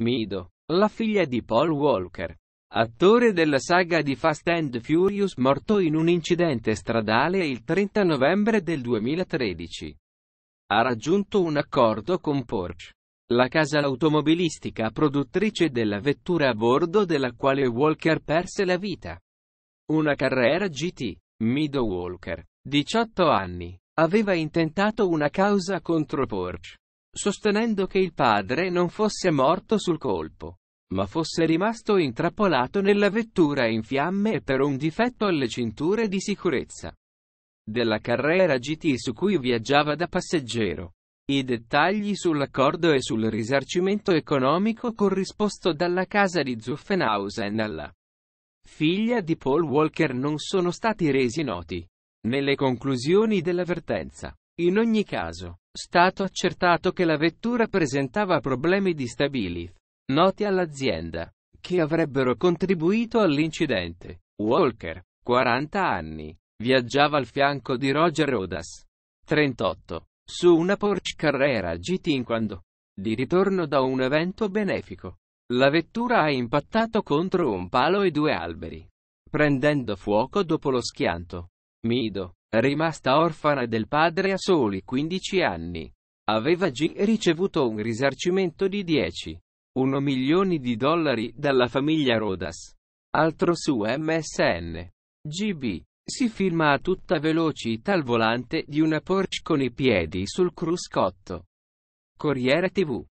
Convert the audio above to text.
Mido, la figlia di Paul Walker, attore della saga di Fast and Furious morto in un incidente stradale il 30 novembre del 2013. Ha raggiunto un accordo con Porsche, la casa automobilistica produttrice della vettura a bordo della quale Walker perse la vita. Una carriera GT, Mido Walker, 18 anni, aveva intentato una causa contro Porsche sostenendo che il padre non fosse morto sul colpo, ma fosse rimasto intrappolato nella vettura in fiamme per un difetto alle cinture di sicurezza della Carrera GT su cui viaggiava da passeggero. I dettagli sull'accordo e sul risarcimento economico corrisposto dalla casa di Zuffenhausen alla figlia di Paul Walker non sono stati resi noti. Nelle conclusioni dell'avvertenza, in ogni caso, stato accertato che la vettura presentava problemi di stabilif, noti all'azienda, che avrebbero contribuito all'incidente. Walker, 40 anni, viaggiava al fianco di Roger Rodas, 38, su una Porsche Carrera GT quando, di ritorno da un evento benefico. La vettura ha impattato contro un palo e due alberi, prendendo fuoco dopo lo schianto. Mido, Rimasta orfana del padre a soli 15 anni. Aveva G ricevuto un risarcimento di 10,1 milioni di dollari dalla famiglia Rodas. Altro su MSN. GB. Si firma a tutta velocità al volante di una Porsche con i piedi sul cruscotto. Corriere TV.